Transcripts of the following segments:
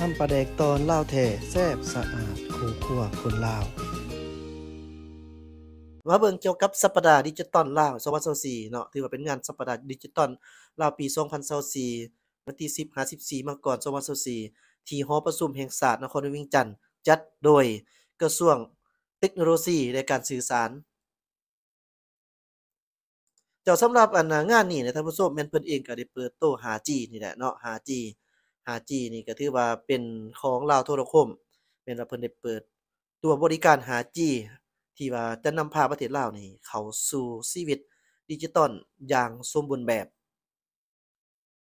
นำปลาแดกตอนเล่าแท่แซ่บสะอาด คู่คั่วคนลาว่าเบิ่งเกี่ยวกับสัปดาห์ดิจิตอลลาว2024เนาะถือว่าเป็นงานสัปดาห์ดิจิตอลลาวปี2024วันที่10หา14มาก่อน2024ที่หอประชุมแห่งศาสตร์นครวิ่งจันทร์จัดโดยกระทรวงเทคโนโลยีในการสื่อสาร เจ้าสำหรับอันงานนี้นะท่านผู้ชมแม่นเพิ่นเองก็ได้เปิดโต 5G นี่แหละเนาะ 5G 5G นี่ ก็ ถือว่าเป็นของ ลาว โทรคมเป็นว่าเพิ่นได้เปิด ตัวบริการ 5G ที่ว่าจะนำพาประเทศ ลาวนี่เข้าสู่ชีวิตดิจิตอลอย่างสมบูรณ์แบบ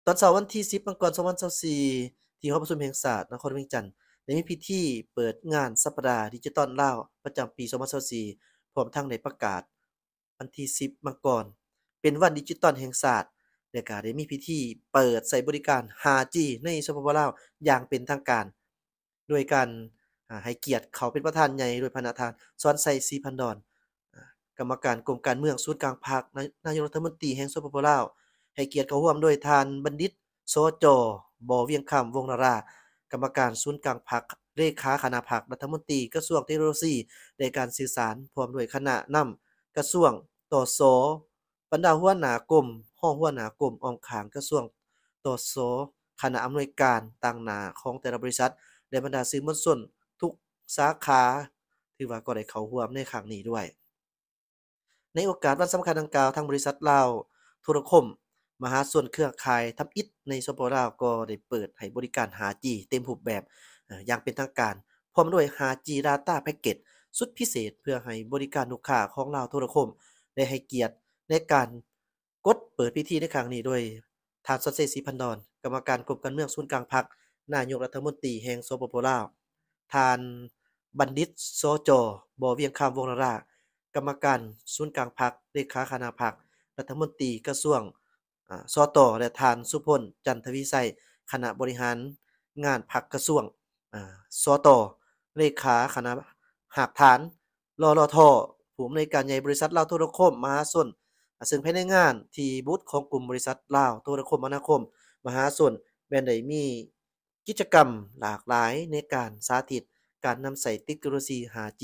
ตอนเสาร์วัน ที่10มกราคม 2024 ที่หอประชุมแห่งชาตินครเวียงจันทน์ได้มีพิธีเปิดงานสัปดาห์ดิจิตอลลาว ประจำปี2024พร้อมทั้งได้ประกาศวันที่10มกราคมเป็นวันดิจิตอลแห่งชาติและกรได้มีพิธีเปิดใส่บริการฮ g จในสปปลาวอย่างเป็นทางการโดยการให้เกียรติเขาเป็นประธานใหญ่โดยพนักงานซ้อนใส่ซีพันดอนกรรมการกรมการเมืองศูนย์กลางภาคนายกรัฐมนตรีแห่งสปปลาวให้เกียรติเขาร่วมโดยทานบัณฑิตโซจบอเวียงคำวงนารา กรรมการศูนย์กลางพักเลขาคณะพักรัฐมนตรีกระทรวงเทคโนโลยีในการสื่อสารพร้อมด้วยคณะนำกระทรวงต่อสบรรดาหัวหน้ากรม้องหัวหน้ากลุ่มอมขางกระทรวงตโสคณะอำนวยการต่างหนาของแต่ละบริษัท และบรรดาซื่อมวลส่วนทุกสาขาถือว่าก็ได้เข้าร่วมในครั้งนี้ด้วย ในโอกาสวันสำคัญดังกล่าวทางบริษัทลาวโทรคมมหาส่วนเครือข่ายทับอิฐในสปอลาวก็ได้เปิดให้บริการ 5G เต็มรูปแบบอย่างเป็นทางการพร้อมด้วย 5G Data Package สุดพิเศษเพื่อให้บริการลูกค้าของลาวโทรคมได้ให้เกียรติในการกดเปิดพิธีในครั้งนี้ด้วยถานสัตเซสีพันดอนกรรมการกลุ่มการ เมืองสนยนกลางพักนายกรัฐมนตรีแห่งโซโปโปลาวทานบัณฑิตโซโจบอเวียงคำวงนรา กรรมการสนยนกลางพักเลขาคณะพักรัฐมนตรีกระทรวงสอตอและทานสุพล จันทวิไสคณะบริหาร งานพักกระทรวงสอตอเลขาคณะหากฐาน รอรอทอผู้อำนวยการใหญ่บริษัทเล่าโทรคมมหาชนซึ่งภายในงานที่บูธของกลุ่มบริษัทลาว โทรคมนาคม มหาชนแมนได้มีกิจกรรมหลากหลายในการสาธิตการนำใส่เทคโนโลยี 5G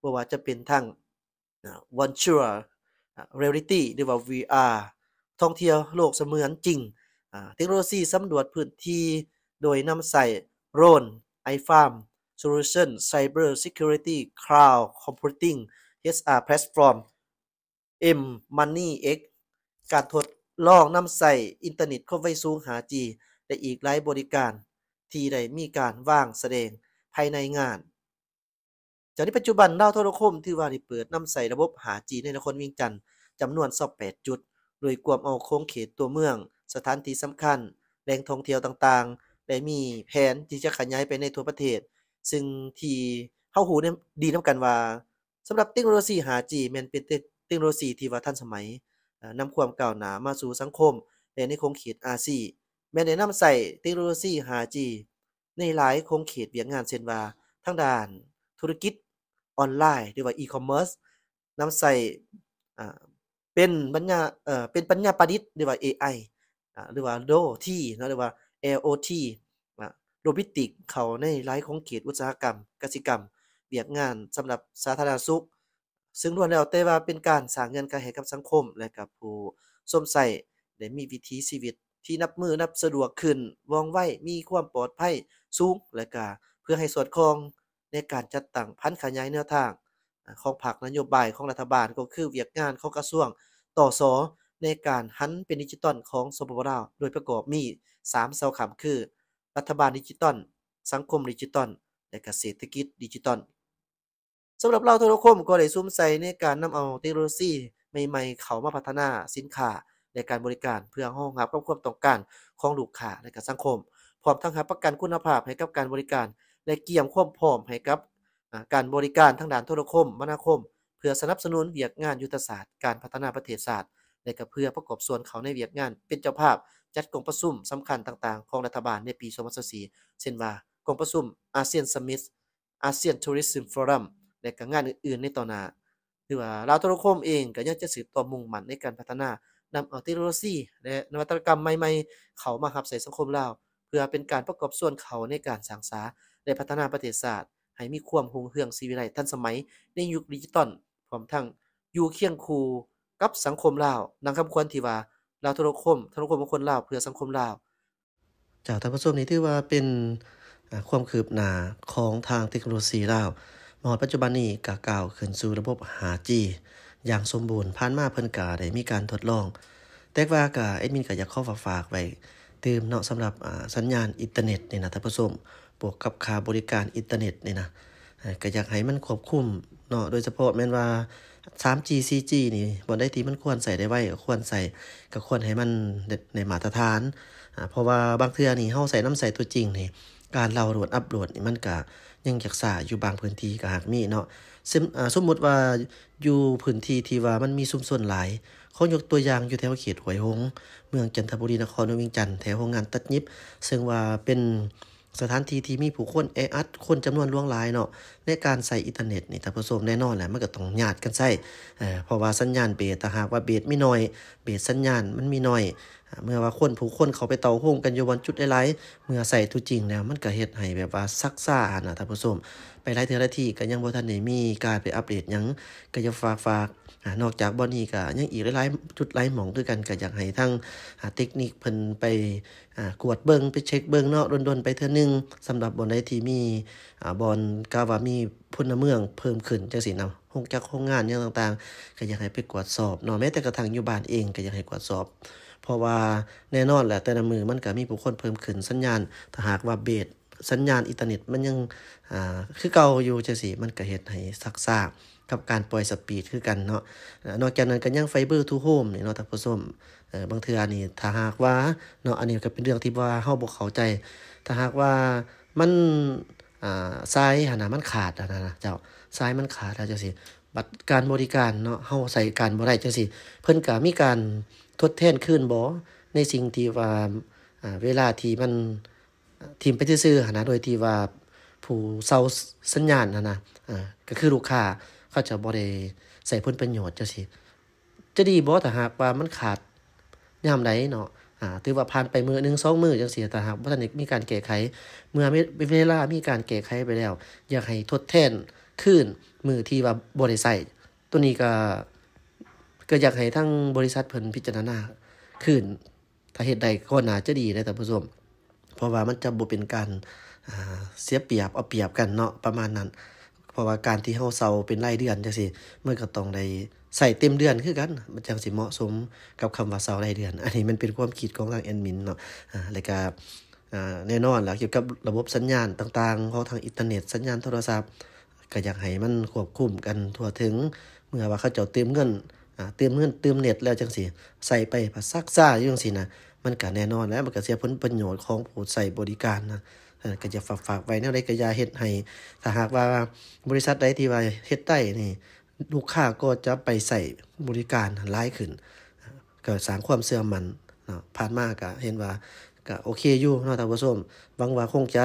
บ่ว่าจะเป็นทั้ง Virtual Reality หรือว่า VR ท่องเที่ยวโลกเสมือนจริงเทคโนโลยีสำรวจพื้นที่โดยนำใส่โรน iFarm Solution Cyber Security Cloud Computing HR Platform M Money X การทดลองนำใส่อินเทอร์เน็ตเข้าไว้สูงหาจีและอีกหลายบริการที่ได้มีการว่างแสดงภายในงานจากนี้ปัจจุบันเล่าโทรคมที่ว่าได้เปิดนำใส่ระบบหาจีในนครวิ่งจันทร์จำนวน 28 จุดโดยกวมเอาโค้งเขตตัวเมือง สถานที่สำคัญแหล่งท่องเที่ยวต่างๆและมีแผนที่จะขยายไปในทั่วประเทศ ซึ่งที่เฮาหูเนี่ยดีน้ำกันว่าสำหรับเทคโนโลยีจีแมนเป็นเทคโนโลยีที่ว่าทันสมัยนำความก้าวหน้ามาสู่สังคมในในคงเขตอาซีแม้ในนนำใส่เทคโนโลยี 5G ในหลายคงเขตเวียงงานเซนว่าทั้งด้านธุรกิจออนไลน์หรือว่าอีคอมเมิร์ซนำใส่เป็นปัญญาเอ่อเป็นปัญญาประดิษฐ์หรือว่า AI หรือว่าโดที่นะหรือว่า a o t โรบิติก เขาในหลายของเขต อุตสาหกรรมกสิกรรม เบียกงานสำหรับสาธารณสุขซึ่งล้วนแล้วแต่ว่าเป็นการสร้างเงินกระแหกับสังคมและกับผู้สมใส่ได้มีวิถีชีวิตที่นับมือนับสะดวกขึ้นว่องไวมีความปลอดภัยสูง และก็เพื่อให้สอดคล้องในการจัดตั้งพันขยายแนวทาง ของผักนโยบายของรัฐบาลก็คือเวียกงาน ของกระทรวง ต่อสอในการหันเป็นดิจิตอลของสปปลาวโดยประกอบมี3เสาขำคือรัฐบาลดิจิตอลสังคมดิจิตอลและเกษตรกิจดิจิตอลสำหรับเราโทรคมก็ได้ซุ้มใส่ ในการนำเอาเทคโนโลยีใหม่ๆเข้ามาพัฒนาสินค้าในการบริการเพื่อห้องรับกับความต้องการของลูกค้าและกับสังคม พร้อมทั้งหาประกันคุณภาพให้กับการบริการและเกี่ยมความพร้อมให้กับการบริการทางด้านโทรคมนาคม เพื่อสนับสนุนเวียกงานยุทธศาสตร์การพัฒนาประเทศศาสตร์และก็เพื่อประกอบส่วนเขาในเวียกงาน เป็นเจ้าภาพ จัดกองประชุม สำคัญต่าง ๆ ของรัฐบาลในปี2024เช่นว่ากองประชุมอาเซียนสมิธอาเซียนทัวริสต์ฟอรัมและก็งานอื่นๆในต่อหน้าหรือว่าเราโทรคมเองก็ยังจะสืบต่อมุ่งมั่นในการพัฒนานำเอาเทคโนโลยี และนวัตกรรมใหม่ ๆ เข้ามารับใส่สังคมเราเพื่อเป็นการประกอบส่วนเขาในการสังสาและพัฒนาประเทศชาติ ให้มีความหงเหืองสีวิไลทันสมัยในยุคดิจิตอลพร้อมทั้งอยู่เคียงคู่กับสังคมลาวนังคำควรที่ว่าเราโทรคมโทรคมงคนลาวเพื่อสังคมลาวจากท่านผู้ชมนี้ถือว่าเป็นความคืบหน้าของทางเทคโนโลยีลาวมาอดปัจจุบันนี้กาก่าวขึ้นสู่ระบบ 5G อย่างสมบูรณ์ผ่านมาเพิ่นกาได้มีการทดลอง แต่ว่ากะแอดมินก็อยากขอฝากไว้ ตืมเนาะสำหรับสัญญาณอินเทอร์เน็ต นี่นะท่านผู้ชมบวกกับค่าบริการอินเทอร์เน็ต นี่นะก็อยากให้มันควบคุมเนาะโดยเฉพาะแม่นว่า 3G 4G นี่บ่ได้ที่มันควรใส่ได้ไว้ควรใส่ก็ควรให้มันในมาตรฐานเพราะว่าบางเทื่อนี่เฮาใส่น้ำใส่ตัวจริงนี่การเราโหลดอัปโหลดนี่มันก็ยังอยากสาอยู่บางพื้นที่ก็หากมีเนาะสมมติว่าอยู่พื้นที่ที่ว่ามันมีซุมส่วนหลายเขายกตัวอย่างอยู่แถวเขตหวยหง เมืองจันทบุรีนครนวิงจันทร์แถวโรงงานตัดยิบ ซึ่งว่าเป็นสถานที่ที่มีผู้คนแออัดคนจำนวนล่วงหลายเนาะ ในการใส่อินเทอร์เน็ตนี่ถ้าผสมแน่นอนแหละมันก็ต้องญาติกันใส่เพราะว่าสัญญาณเบสถ้าหากว่าเบสไม่น้อย เบสสัญญาณมันมีน้อย เมื่อว่าคนผู้คนเขาไปเตาโฮมกันอยู่วันจุดไร เมื่อใส่ทุจริงแล้วมันก็เฮ็ดให้แบบว่าซักซ่านะท่านผู้ชมไปหลายเทื่อละที่ก็ยังบ่ทันได้มีการไปอัปเดตหยังก็จะฝากฝากนอกจากบอนี้ก็ยังอีกหลายจุดหลายหมองด้วยกันก็อยากให้ทั้งเทคนิคเพิ่นไปกวดเบิงไปเช็คเบิงเนาะดนๆไปเท่านึง สำหรับบอลใดที่มีบอลกาวามีพุ่นเมืองเพิ่มขึ้นจังซี่นาะห้องจักห้องงานอย่างต่าง ๆ ก็อยากให้ไปกวดสอบเนาะแม้แต่กระทั่งอยู่บ้านเองก็อยากให้กวดสอบ เพราะว่าแน่นอนแหละแต่ละมือมันก็มีผู้คนเพิ่มขึ้น สัญญาณถ้าหากว่าเบสสัญญาณอินเทอร์เน็ตมันยังคือเก่าอยู่จังซี่ มันก็เฮ็ดให้ซักซ่ากับการปล่อยสปีดคือกันเนาะ นอกจากนั้นก็ยังไฟเบอร์ทูโฮมนี่เนาะต่าผู้ชมเออบางเทื่อนี่ถ้าหากว่า เนาะอันนี้ก็เป็นเรื่องที่ว่าเฮาบ่เข้าใจ ถ้าหากว่ามัน อ่า สายหนามันขาดนะนะเจ้า สายมันขาดแล้วจังซี่ บัตรการบริการเนาะ เฮาใส่การบ่ได้จังซี่ เพิ่นก็มีการทดแทนคืนบ่ในสิ่งที่ว่าอ่าเวลาที่มันทีมไปซื้อหนะโดยที่ว่าผู้เซาสัญญาณนะนะก็คือลูกค้าเขาจะบริใส่ผลประโยชน์จะสิจะดีบ่แต่หากว่ามันขาดยามใดเนาะ อ่าถือว่าผ่านไปมือหนึ่งสองมือจังเสียแต่หากว่าท่านมีการแก้ไขเมื่อเวลามีการแก้ไขไปแล้วอยากให้ทดแทนขึ้นมือที่ว่าบริใส่ตัวนี้ก็ ก็อยากให้ทั้งบริษัทเพิ่นพิจารณาขึ้นถ้าเหตุใดก็น่าจะดีด้แต่ผู้ชมราะว่ามันจะบ่เป็นการเสียเปรียบเอาเปรียบกันเนาะประมาณนั้น เพราะว่าการที่เฮาเซาเป็นรายเดือนจังซี่มันก็ต้องได้ใส่เต็มเดือนคือกันมันจังสิเหมาะสมกับคำว่าเซารายเดือนอันนี้มันเป็นความคิดของทางแอดมินเนาะอ่าแล้วก็แน่นอนแล้วเกี่ยวกับระบบสัญญาณต่างๆของทางอินเทอร์เน็ตสัญญาณโทรศัพท์ก็อยากให้มันควบคุมกัน ทั่วถึงเมื่อว่าเขาเจ้าเต็มเงินเติมเงินเติมเน็ตแล้วจังสิใส่ไปผัดซักซ่าอยู่จังสินะมันก็แน่นอนแล้วมันก็เสียผลประโยชน์ของผู้ใส่บริการนะก็จะฝากฝากไว้ในวใยก็ยาเฮ็ดให้ ถ้าหากว่าบริษัทใดที่ว่าเฮ็ดได้นี่ลูกค้าก็จะไปใส่บริการร้ายขึ้น ก็สางความเสื่อมมันผ่านมากะ็เห็นว่าก็โอเคอยู่เนาะท่านผู้ชมหวังว่าคงจะ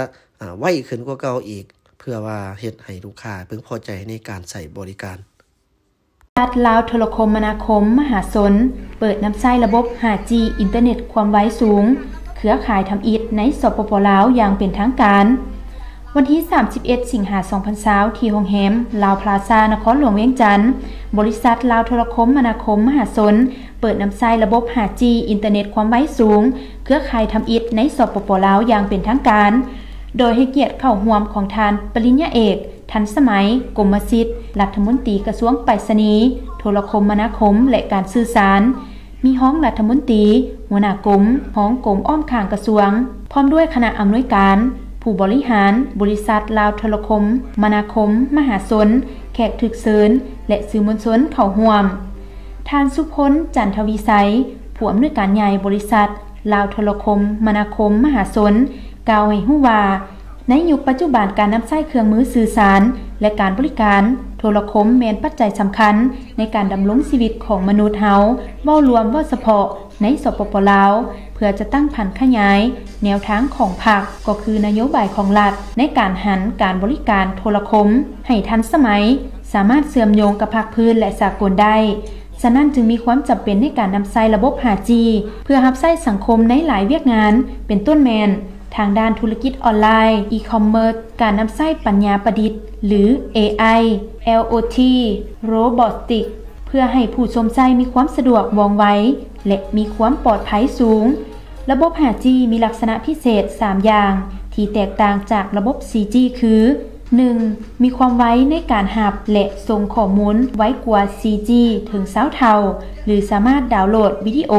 ไวขึ้นกว่าเก่าอีก เพื่อว่าเฮ็ดให้ลูกค้าเพิ่งพอใจในการใส่บริการัดลาวโทรคมนาคมมหาสนเปิดน้ำไส้ระบบ 5G อินเทอร์เน็ตความไวสูงเครือข่ายทำอิฐในสปปลาวอย่างเป็นทางการ วันที่ 31 สิงหา2020ที่้องแฮมลาวพลาซานครหลวงเวียงจันทร์บริษัท ลาวโทรคมนาคมมหาสน เปิดน้ำไส้ระบบ 5G อินเทอร์เน็ตความไวสูง เครือข่ายทำอิฐในสปปลาวอย่างเป็นทางการโดยให้เกียรติเข้าห่วมของทาน ปริญญาเอก ทันสมัยกรมสิทธิ์รัฐมนตรีกระทรวงไปรษณีย์โทรคมมนาคมและการสื่อสาร มีห้องรัฐมนตรี หัวหน้ากรมห้องกรมอ้อมข่างกระทรวง พร้อมด้วยคณะอำนวยการ ผู้บริหาร บริษัทลาวโทรคมมนาคมมหาชนแขกถึกเซินและสื่อมวลชนเข้าห่วมทานสุพลจันทวีไสผู้อำนวยการใหญ่บริษัทลาวโทรคมมนาคม มหาชนกล่าวให้หู้ว่าในยุคปัจจุบันการนำใช้เครื่องมือสื่อสาร และการบริการ โทรคมแมนปัจจัยสำคัญในการดำรงชีวิตของมนุษย์เฮาว่ารวมว่าเฉพาะ ในสปปลาวเพื่อจะตั้งผันขยาย แนวทางของพรรคก็คือนโยบายของรัฐในการหันการบริการโทรคม ให้ทันสมัย สามารถเสื่อมโยงกับภาคพื้นและสากลได้ ฉะนั้นจึงมีความจำเป็นในการนำใช้ระบบ 5G เพื่อรับใช้สังคมในหลายเวียกงานเป็นต้นแมนทางด้านธุรกิจออนไลน์ e-commerce การนำไส้ปัญญาประดิษฐ์ หรือ AI LOT Robotics เพื่อให้ผู้ชมไส้มีความสะดวกว่องไวและมีความปลอดภัยสูง ระบบ 5G มีลักษณะพิเศษ 3 อย่าง ที่แตกต่างจากระบบ 4G คือ 1. มีความไว้ในการหับและส่งข้อมูลไว้กว่า 4G ถึงเสาเทาหรือสามารถดาวน์โหลดวิดีโอ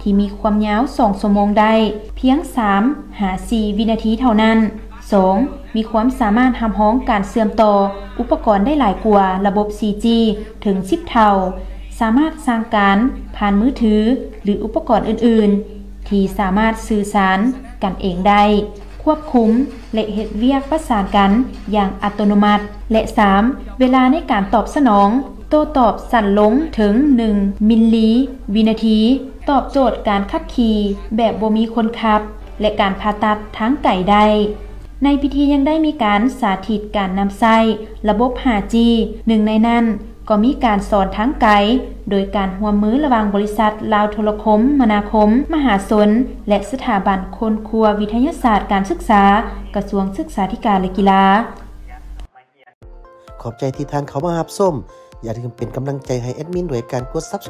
ที่มีความยาว2สั่มงได้ เพียง3หา4วินาทีเท่านั้น 2. มีความสามารถทำห้องการเสื่อมต่อ อุปกรณ์ได้หลายกว่าระบบ 4G ถึง10เท่า สามารถสร้างการผ่านมือถือ หรืออุปกรณ์อื่นๆ ที่สามารถสื่อสารกันเองได้ควบคุม และเหตุเวียกประสานกันอย่างอัตโนมัติ และ 3. เวลาในการตอบสนอง โตตอบสั่นลงถึง 1 มิลลิวินาที ตอบโจทย์การขับขี่แบบบ่มีคนขับ และการผ่าตัดทั้งไก่ได้ ในพิธียังได้มีการสาธิตการนำไส้ ระบบ 5G หนึ่งในนั้นก็มีการสอนทั้งไกล โดยการหัวมือระวางบริษัท ลาวโทรคม มนาคม มหาสน และสถาบันคนครัววิทยาศาสตร์ การศึกษา กระทรวงศึกษาธิการและกีฬา ขอบใจที่ท่านเขามาหับส้มอย่าลืมเป็นกำลังใจให้แอดมิน ด้วยการกดซับ